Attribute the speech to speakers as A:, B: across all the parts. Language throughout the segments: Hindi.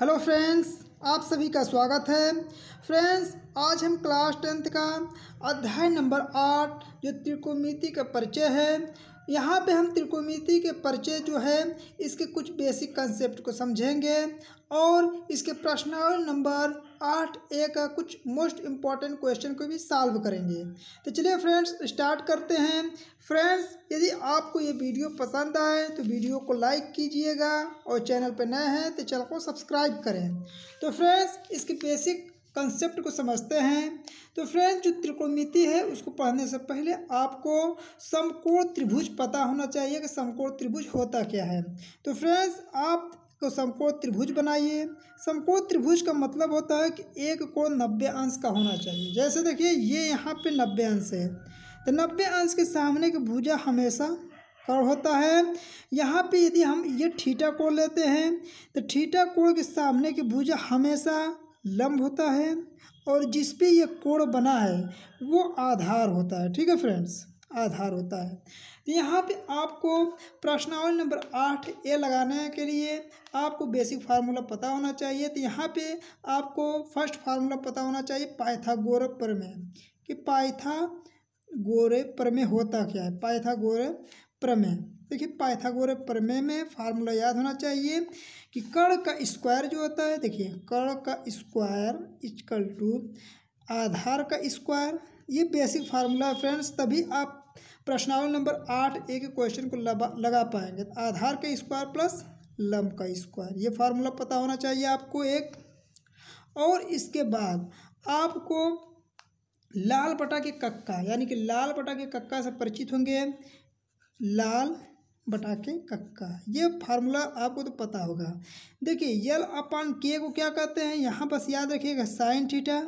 A: हेलो फ्रेंड्स आप सभी का स्वागत है फ्रेंड्स आज हम क्लास टेंथ का अध्याय नंबर आठ जो त्रिकोमिति का परिचय है यहाँ पे हम त्रिकोमिति के परिचय जो है इसके कुछ बेसिक कंसेप्ट को समझेंगे और इसके प्रश्नावल नंबर आठ ए का कुछ मोस्ट इम्पॉर्टेंट क्वेश्चन को भी सॉल्व करेंगे तो चलिए फ्रेंड्स स्टार्ट करते हैं फ्रेंड्स यदि आपको ये वीडियो पसंद आए तो वीडियो को लाइक कीजिएगा और चैनल पर नए हैं तो चैनल को सब्सक्राइब करें तो फ्रेंड्स इसके बेसिक कंसेप्ट को समझते हैं तो फ्रेंड्स जो त्रिकोणमिति है उसको पढ़ने से पहले आपको समकोण त्रिभुज पता होना चाहिए कि समकोण त्रिभुज होता क्या है तो फ्रेंड्स आप तो समकोण त्रिभुज बनाइए समकोण त्रिभुज का मतलब होता है कि एक कोण नब्बे अंश का होना चाहिए जैसे देखिए ये यहाँ पे नब्बे अंश है तो नब्बे अंश के सामने की भुजा हमेशा कर होता है यहाँ पे यदि हम ये ठीठा कोण लेते हैं तो ठीठा कोण के सामने की भुजा हमेशा लंब होता है और जिस पे ये कोण बना है वो आधार होता है ठीक है फ्रेंड्स आधार होता है तो यहाँ पे आपको प्रश्नावली नंबर आठ ए लगाने के लिए आपको बेसिक फार्मूला पता होना चाहिए तो यहाँ पे आपको फर्स्ट फार्मूला पता होना चाहिए पाइथागोर प्रमेय कि पाइथा गोरे प्रमेय होता क्या है पाइथागोर प्रमेय देखिए पाइथागोर प्रमेय में फार्मूला याद होना चाहिए कि कर्ण का स्क्वायर जो होता है देखिए कर्ण का स्क्वायर इजकल टू आधार का स्क्वायर ये बेसिक फार्मूला है फ्रेंड्स तभी आप प्रश्नावली नंबर आठ ए के क्वेश्चन को लगा लगा पाएंगे तो आधार का स्क्वायर प्लस लम का स्क्वायर ये फार्मूला पता होना चाहिए आपको एक और इसके बाद आपको लाल बटा के कक्का यानी कि लाल बटा के कक्का से परिचित होंगे लाल बटा के कक्का ये फार्मूला आपको तो पता होगा देखिए यल अपान के को क्या कहते हैं यहाँ बस याद रखिएगा साइन थीटा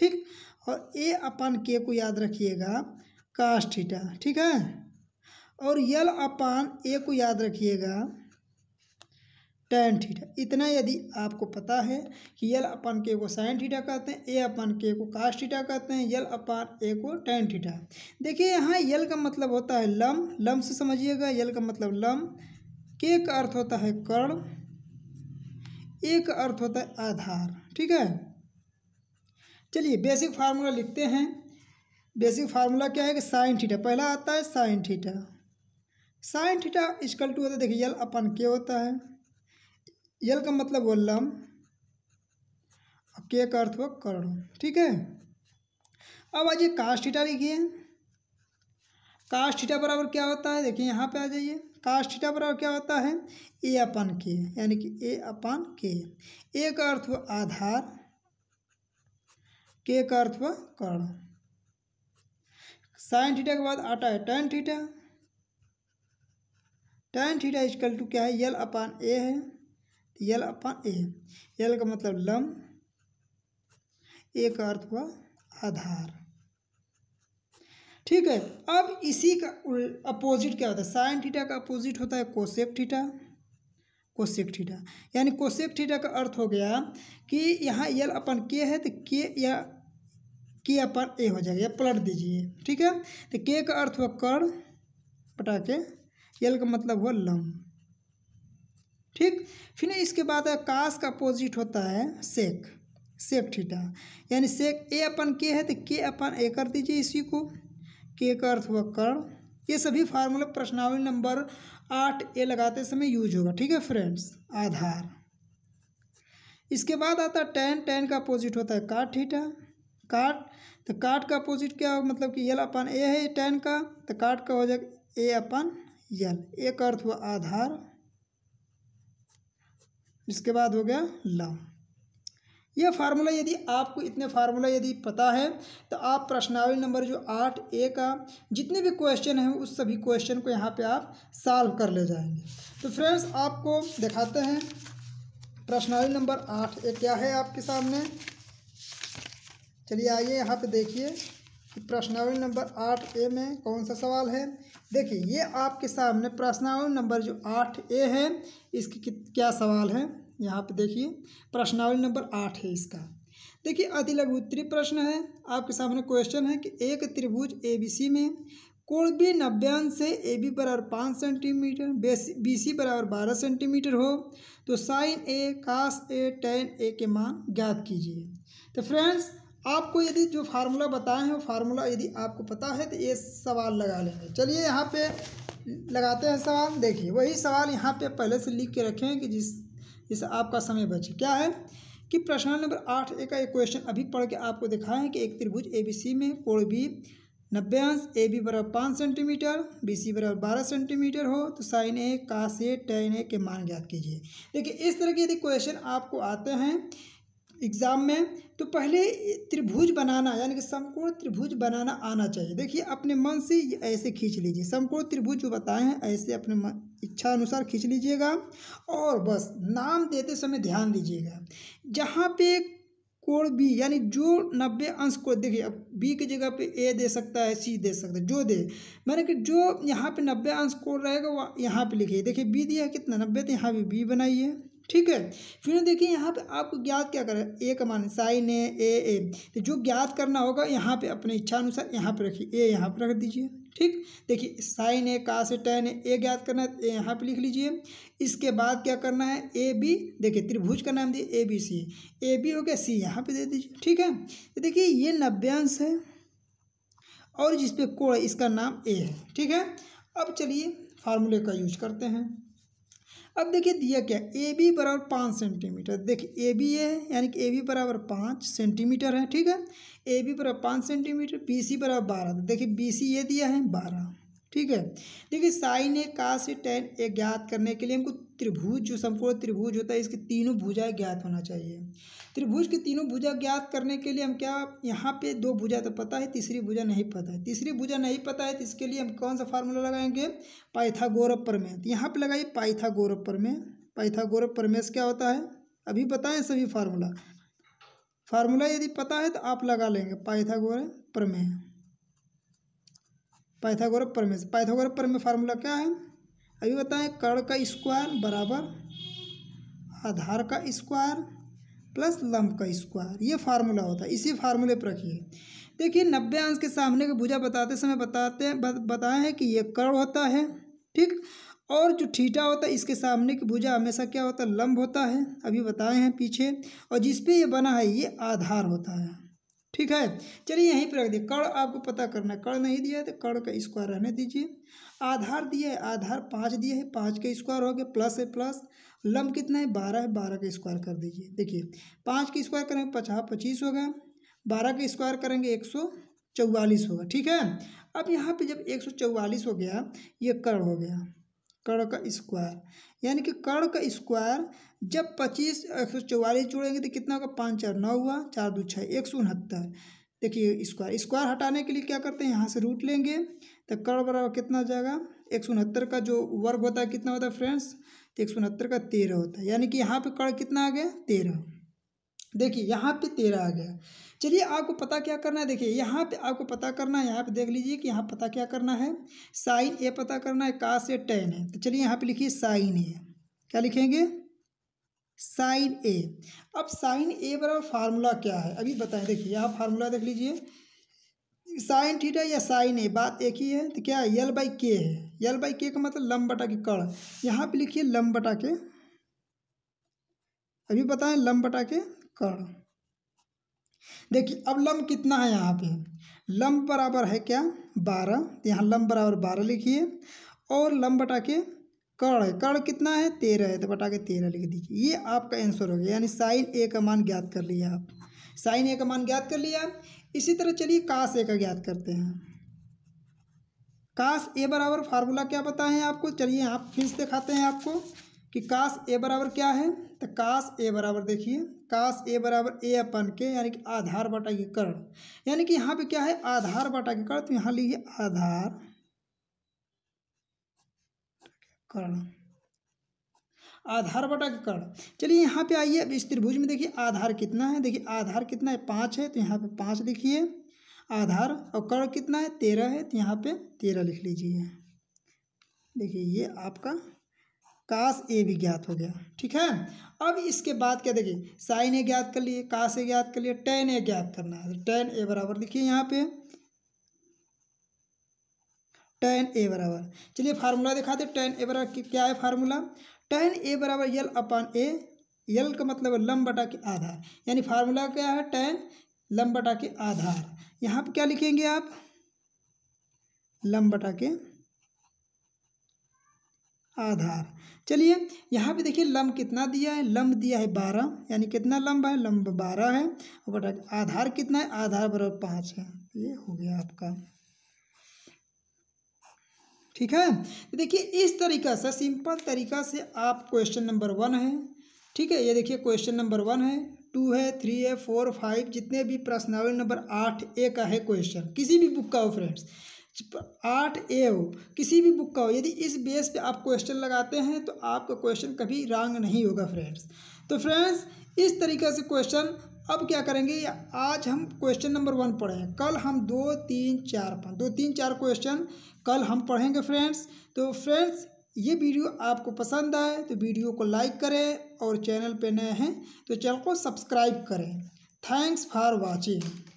A: ठीक और ए अपान के को याद रखिएगा कास्ट थीटा ठीक है और यल अपान ए को याद रखिएगा टेन थीटा इतना यदि आपको पता है कि यल अपन के को साइन थीटा कहते हैं ए अपन के को कास्ट थीटा कहते हैं यल अपान ए को टेन थीटा देखिए यहाँ यल का मतलब होता है लम लम से समझिएगा यल का मतलब लम के का अर्थ होता है कर्ण ए का अर्थ होता है आधार ठीक है चलिए बेसिक फार्मूला लिखते हैं बेसिक फार्मूला क्या है कि साइन थीटा पहला आता है sine theta sine theta is equal to तो होता है देखिए यल अपन के होता है यल का मतलब वो लम के का अर्थ हुआ करोड़ ठीक है अब आइए कास्ट थीटा लिखिए कास्ट थीटा बराबर क्या होता है देखिए यहाँ पे आ जाइए कास्ट थीटा बराबर क्या होता है ए अपन के यानी कि ए अपन के ए का अर्थ हुआ आधार के का अर्थ हुआ कर्ण साइन थीटा के बाद आता है tan theta tan theta is equal to क्या है यल अपान ए है यल अपान ए यल का मतलब लम ए का अर्थ हुआ आधार ठीक है अब इसी का अपोजिट क्या होता है साइन थीटा का अपोजिट होता है कोसेक थीटा कोसेक थीटा यानी कोसेक थीटा का अर्थ हो गया कि यहाँ यल अपन के है तो के या के अपन ए हो जाएगा पलट दीजिए ठीक है तो के का अर्थ हुआ कर पटा के यल का मतलब हुआ लम ठीक फिर इसके बाद काश का अपोजिट होता है सेक सेक ठीटा यानी सेक ए अपन के है तो के अपन ए कर दीजिए इसी को के का अर्थ हुआ कर ये सभी फार्मूला प्रश्नावली नंबर आठ ए लगाते समय यूज होगा ठीक है फ्रेंड्स आधार इसके बाद आता है टेन टेन का अपोजिट होता है काट ठीटा काट तो काट का अपोजिट क्या होगा मतलब कि यल अपन ए है टेन का तो काट का हो जाएगा ए अपन यल ए का अर्थ हुआ आधार इसके बाद हो गया लव यह फार्मूला यदि आपको इतने फार्मूला यदि पता है तो आप प्रश्नावली नंबर जो आठ ए का जितने भी क्वेश्चन हैं उस सभी क्वेश्चन को यहाँ पे आप सॉल्व कर ले जाएंगे तो फ्रेंड्स आपको दिखाते हैं प्रश्नावली नंबर आठ ए क्या है आपके सामने चलिए आइए यहाँ पे देखिए कि प्रश्नावली नंबर आठ ए में कौन सा सवाल है देखिए ये आपके सामने प्रश्नावली नंबर जो आठ ए है इसके क्या सवाल है यहाँ पे देखिए प्रश्नावली नंबर आठ है इसका देखिए अति लघु उत्तरी प्रश्न है आपके सामने क्वेश्चन है कि एक त्रिभुज ए बी सी में कोण बी नब्बे से ए बी बराबर पाँच सेंटीमीटर बी सी बराबर बारह सेंटीमीटर हो तो साइन ए कास ए टेन ए के मान ज्ञात कीजिए तो फ्रेंड्स आपको यदि जो फार्मूला बताए हैं वो फार्मूला यदि आपको पता है तो ये सवाल लगा लेंगे चलिए यहाँ पे लगाते हैं सवाल देखिए वही सवाल यहाँ पे पहले से लिख के रखें कि जिस जिससे आपका समय बचे क्या है कि प्रश्न नंबर आठ ए का एक क्वेश्चन अभी पढ़ के आपको दिखाया कि एक त्रिभुज ए बी सी में कोण बी नब्बे अंश ए बी बराबर पाँच सेंटीमीटर बी सी बराबर बारह सेंटीमीटर हो तो साइन ए का से टेन ए के मान ज्ञात कीजिए देखिए इस तरह के यदि क्वेश्चन आपको आते हैं एग्ज़ाम में तो पहले त्रिभुज बनाना यानी कि समकोण त्रिभुज बनाना आना चाहिए देखिए अपने मन से ऐसे खींच लीजिए समकोण त्रिभुज जो बताए हैं ऐसे अपने मन इच्छा अनुसार खींच लीजिएगा और बस नाम देते समय ध्यान दीजिएगा जहाँ पे कोण बी यानी जो नब्बे अंश को देखिए अब बी की जगह पे ए दे सकता है सी दे सकता है जो दे मैंने कि जो यहाँ पे नब्बे अंश कोण रहेगा वह यहाँ पे लिखिए देखिए बी दिया कितना नब्बे तो यहाँ पे बी बनाइए ठीक है फिर देखिए यहाँ पे आपको ज्ञात क्या करें ए का मान साइन ए ए ए तो जो ज्ञात करना होगा यहाँ पे अपने इच्छा अनुसार यहाँ पे रखिए ए यहाँ पे रख दीजिए ठीक देखिए साइन ए का से टेन ए ए ज्ञात करना है ए यहाँ पे लिख लीजिए इसके बाद क्या करना है ए बी देखिए त्रिभुज का नाम दिए A B C A B हो गया सी यहाँ पर दे दीजिए ठीक है तो देखिए ये नब्यांश है और जिसपे कोड़ है इसका नाम ए है ठीक है अब चलिए फार्मूले का यूज करते हैं अब देखिए दिया क्या ए बी बराबर पाँच सेंटीमीटर देखिए ए बी ए है यानी कि ए बी बराबर पाँच सेंटीमीटर है ठीक है ए बी बराबर पाँच सेंटीमीटर बी सी बराबर बारह देखिए बी सी ये दिया है बारह ठीक है देखिए साइन ए का से टेन ए ज्ञात करने के लिए हमको त्रिभुज जो संपूर्ण त्रिभुज होता है इसकी तीनों भुजाएं ज्ञात होना चाहिए त्रिभुज की तीनों भुजा ज्ञात करने के लिए हम क्या यहाँ पे दो भुजा तो पता है तीसरी भुजा नहीं पता है तीसरी भुजा नहीं पता है तो इसके लिए हम कौन सा फार्मूला लगाएंगे पाइथागोरव प्रमेय तो यहाँ पर लगाइए पाइथागोरव प्रमेय पाइथागोरव प्रमेय क्या होता है अभी बताएं सभी फार्मूला फार्मूला यदि पता है तो आप लगा लेंगे पाइथागोरव प्रमेय पाइथागोरस प्रमेय से पाइथागोरस प्रमेय फार्मूला क्या है अभी बताएं कर्ण का स्क्वायर बराबर आधार का स्क्वायर प्लस लंब का स्क्वायर ये फार्मूला होता है इसी फार्मूले पर रखिए देखिए नब्बे अंश के सामने की भुजा बताते समय बताते बताए हैं कि ये कर्ण होता है ठीक और जो ठीठा होता है इसके सामने की भुजा हमेशा क्या होता है लंब होता है अभी बताए हैं पीछे और जिस पे ये बना है ये आधार होता है ठीक है चलिए यहीं पर रख दिए कड़ आपको पता करना कड़ नहीं दिया है तो कड़ का स्क्वायर रहने दीजिए आधार दिया है आधार पाँच दिया है पाँच का स्क्वायर हो गया प्लस है प्लस लम्ब कितना है बारह है बारह का स्क्वायर कर दीजिए देखिए पाँच का स्क्वायर करेंगे पचास पच्चीस होगा बारह का स्क्वायर करेंगे एक सौ चौवालीस होगा ठीक है अब यहाँ पे जब एक सौ चौवालीस हो गया ये कड़ हो गया कर्ण का स्क्वायर यानी कि कर्ण का स्क्वायर जब पच्चीस एक सौ चौवालीस जोड़ेंगे तो कितना होगा पाँच चार नौ हुआ चार दो छः एक सौ उनहत्तर देखिए स्क्वायर स्क्वायर हटाने के लिए क्या करते हैं यहाँ से रूट लेंगे तो कर्ण बराबर कितना जाएगा एक सौ उनहत्तर का जो वर्ग होता है कितना होता है फ्रेंड्स तो एक सौ उनहत्तर का तेरह होता है यानी कि यहाँ पर कर्ण कितना आ गया तेरह देखिए यहाँ पे तेरह आ गया चलिए आपको पता क्या करना है देखिए यहाँ पे आपको पता करना है यहाँ पे देख लीजिए कि यहाँ पता क्या करना है साइन ए पता करना है का से टेन है तो चलिए यहाँ पे लिखिए साइन ए क्या लिखेंगे साइन ए अब साइन ए बराबर फार्मूला क्या है अभी बताएं देखिए यहाँ फार्मूला देख लीजिए साइन थीटा या साइन ए बात एक ही है तो क्या है यल बाई के है यल बाई के का मतलब लम बटा के कड़ यहाँ पे लिखिए लम बटा के अभी बताएं लम बटा के कर्ण देखिए अब लंब कितना है यहाँ पे लंब बराबर है क्या बारह यहाँ लंब बराबर बारह लिखिए और लंब बटा के कर्ण कर्ण कितना है तेरह है तो बटा के तेरह लिख दीजिए ये आपका आंसर हो गया यानी साइन ए का मान ज्ञात कर लिया आप साइन ए का मान ज्ञात कर लिया इसी तरह चलिए काश ए का ज्ञात करते हैं काश ए बराबर फार्मूला क्या बताएं आपको चलिए आप फिर दिखाते हैं आपको कि काश ए बराबर क्या है तो काश ए बराबर देखिए काश ए बराबर ए अपन के यानी कि आधार बटा के कर्ण यानी कि यहाँ पे क्या है आधार बटा के कर्ण तो यहाँ लिखिए आधार कर्ण आधार बटा के कर्ण चलिए यहाँ पे आइए अब इस त्रिभुज में देखिए आधार कितना है देखिए आधार कितना है पाँच है तो यहाँ पे पाँच लिखिए आधार और कर्ण कितना है तेरह है तो यहाँ पे तेरह लिख लीजिए देखिए ये आपका काश ए भी ज्ञात हो गया ठीक है अब इसके बाद क्या देखिए साइन ए ज्ञात कर लिए काश ए ज्ञात कर लिए टेन ए ज्ञात करना है टेन ए बराबर देखिए यहाँ पे टेन ए बराबर चलिए फार्मूला दिखाते टेन ए बराबर क्या है फार्मूला टेन ए बराबर यल अपान ए यल का मतलब लम बटा के आधार यानी फार्मूला क्या है टेन लम बटा के आधार यहाँ पे क्या लिखेंगे आप लम बटा के आधार चलिए यहाँ पे देखिए लंब कितना दिया है लंब दिया है बारह यानी कितना लम्ब है लम्ब बारह है बट आधार कितना है आधार बराबर पाँच है ये हो गया आपका ठीक है तो देखिए इस तरीका से सिंपल तरीका से आप क्वेश्चन नंबर वन है ठीक है ये देखिए क्वेश्चन नंबर वन है टू है थ्री है फोर फाइव जितने भी प्रश्नावली नंबर आठ ए का है क्वेश्चन किसी भी बुक का हो फ्रेंड्स आठ ए हो किसी भी बुक का हो यदि इस बेस पे आप क्वेश्चन लगाते हैं तो आपका क्वेश्चन कभी रॉन्ग नहीं होगा फ्रेंड्स तो फ्रेंड्स इस तरीके से क्वेश्चन अब क्या करेंगे आज हम क्वेश्चन नंबर वन पढ़ें कल हम दो तीन चार पाँच दो तीन चार क्वेश्चन कल हम पढ़ेंगे फ्रेंड्स तो फ्रेंड्स ये वीडियो आपको पसंद आए तो वीडियो को लाइक करें और चैनल पर नए हैं तो चैनल को सब्सक्राइब करें थैंक्स फॉर वॉचिंग